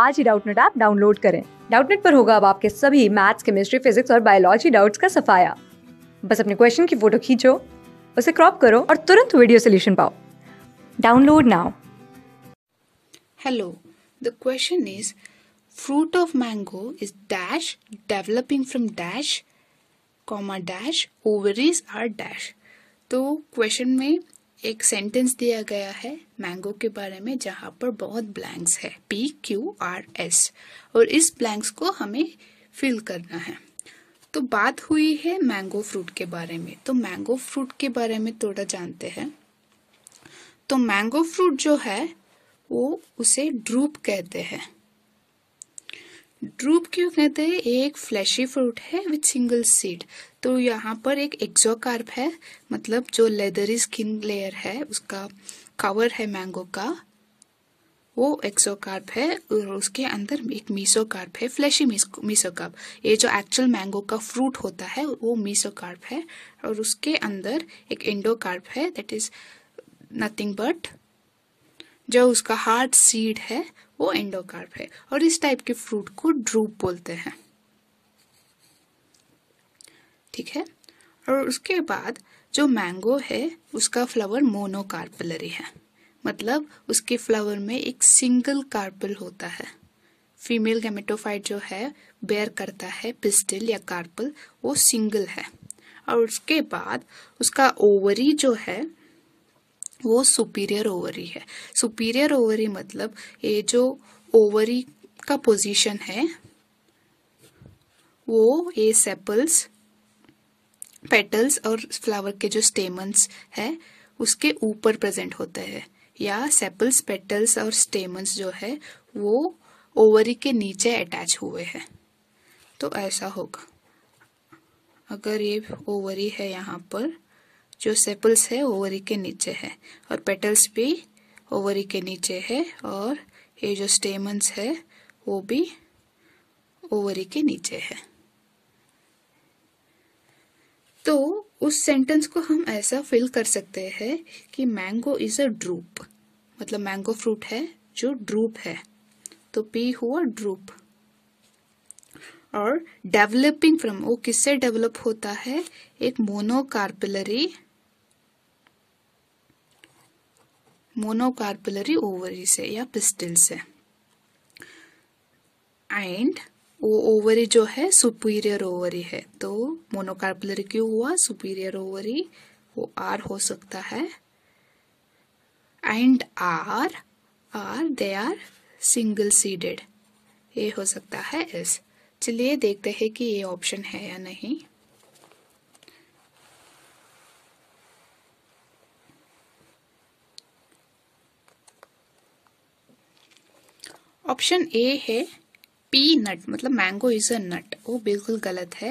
आज ही Doubtnut app download करें डाउटनेट पर होगा अब आपके सभी मैथ्स केमिस्ट्री फिजिक्स और बायोलॉजी डाउट्स का सफाया बस अपने क्वेश्चन की फोटो खींचो उसे क्रॉप करो और तुरंत वीडियो सोल्यूशन पाओ download now hello the question is fruit of mango is dash developing from dash comma dash ovaries are dash तो क्वेश्चन में एक सेंटेंस दिया गया है मैंगो के बारे में जहाँ पर बहुत ब्लैंक्स है पी क्यू आर एस और इस ब्लैंक्स को हमें फिल करना है तो बात हुई है मैंगो फ्रूट के बारे में तो मैंगो फ्रूट के बारे में थोड़ा जानते हैं तो मैंगो फ्रूट जो है वो उसे ड्रूप कहते हैं ड्रूप क्यों कहते हैं एक फ्लैशी फ्रूट है विथ सिंगल सीड तो यहाँ पर एक एक्सोकार्प है मतलब जो लेदरी स्किन लेयर है उसका कवर है मैंगो का वो एक्सोकार्प है और उसके अंदर एक मीसोकार्प है फ्लैशी मीसोकार्प ये जो एक्चुअल मैंगो का फ्रूट होता है वो मीसोकार्प है और उसके अंदर एक इंडोकार्प है दैट इज नथिंग बट जो उसका हार्ड सीड है वो एंडोकार्प है और इस टाइप के फ्रूट को ड्रूप बोलते हैं ठीक है और उसके बाद जो मैंगो है उसका फ्लावर मोनोकार्पलरी है मतलब उसके फ्लावर में एक सिंगल कार्पल होता है फीमेल गैमेटोफाइट जो है बेयर करता है पिस्टल या कार्पल वो सिंगल है और उसके बाद उसका ओवरी जो है वो सुपीरियर ओवरी है सुपीरियर ओवरी मतलब ये जो ओवरी का पोजीशन है वो ये सेपल्स पेटल्स और फ्लावर के जो स्टेमन्स है उसके ऊपर प्रेजेंट होते हैं या सेपल्स पेटल्स और स्टेमन्स जो है वो ओवरी के नीचे अटैच हुए हैं तो ऐसा होगा अगर ये ओवरी है यहाँ पर जो सेपल्स है ओवरी के नीचे है और पेटल्स भी ओवरी के नीचे है और ये जो स्टेमन्स है वो भी ओवरी के नीचे है तो उस सेंटेंस को हम ऐसा फिल कर सकते हैं कि मैंगो इज अ ड्रूप मतलब मैंगो फ्रूट है जो ड्रूप है तो पी हुआ ड्रूप और डेवलपिंग फ्रॉम वो किससे डेवलप होता है एक मोनोकार्पिलरी मोनोकार्पलरी ओवरी से या पिस्टिल से एंड वो ओवरी जो है सुपीरियर ओवरी है तो मोनोकार्पलरी क्यों हुआ सुपीरियर ओवरी वो आर हो सकता है and are are they are single seeded ये हो सकता है एस चलिए देखते हैं कि ये ऑप्शन है या नहीं ऑप्शन ए है पी नट मतलब मैंगो इज अ नट वो बिल्कुल गलत है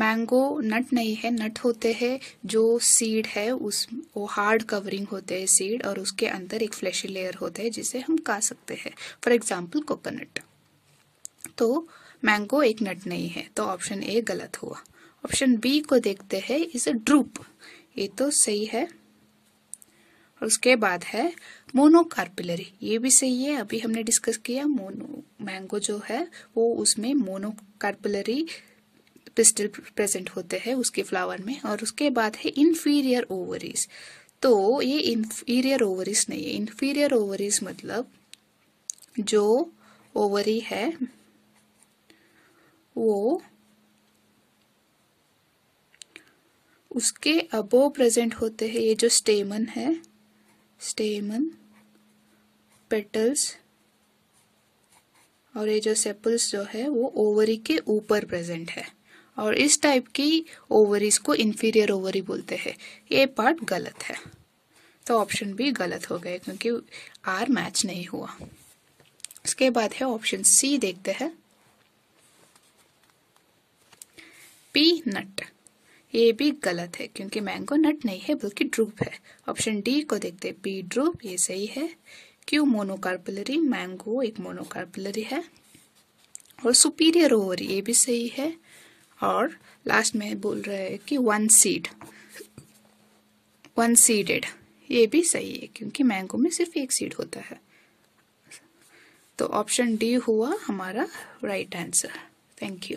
मैंगो नट नहीं है नट होते हैं जो सीड है उस वो हार्ड कवरिंग होते हैं सीड और उसके अंदर एक फ्लैशी लेयर होते हैं जिसे हम खा सकते हैं फॉर एग्जाम्पल कोकोनट तो मैंगो एक नट नहीं है तो ऑप्शन ए गलत हुआ ऑप्शन बी को देखते हैं इज अ ड्रूप ये तो सही है उसके बाद है मोनोकार्पिलरी ये भी सही है अभी हमने डिस्कस किया मोनो मैंगो जो है वो उसमें मोनोकार्पिलरी पिस्टल प्रेजेंट होते हैं उसके फ्लावर में और उसके बाद है इन्फीरियर ओवरीज तो ये इन्फीरियर ओवरीज नहीं है इन्फीरियर ओवरीज मतलब जो ओवरी है वो उसके अबो प्रेजेंट होते हैं ये जो स्टेमन है stamen पेटल्स और ये जो सेपल्स जो है वो ओवरी के ऊपर प्रेजेंट है और इस टाइप की ओवरीज को इन्फीरियर ओवरी बोलते हैं ये पार्ट गलत है तो ऑप्शन भी गलत हो गए क्योंकि आर मैच नहीं हुआ उसके बाद है ऑप्शन सी देखते हैं पी नट ये भी गलत है क्योंकि मैंगो नट नहीं है बल्कि ड्रूप है ऑप्शन डी को देखते पी बी ड्रूप ये सही है क्यू मोनोकार्पलरी मैंगो एक मोनोकार्पलरी है और सुपीरियर ओवर ये भी सही है और लास्ट में बोल रहे हैं कि वन सीड वन सीडेड ये भी सही है क्योंकि मैंगो में सिर्फ एक सीड होता है तो ऑप्शन डी हुआ हमारा राइट आंसर थैंक यू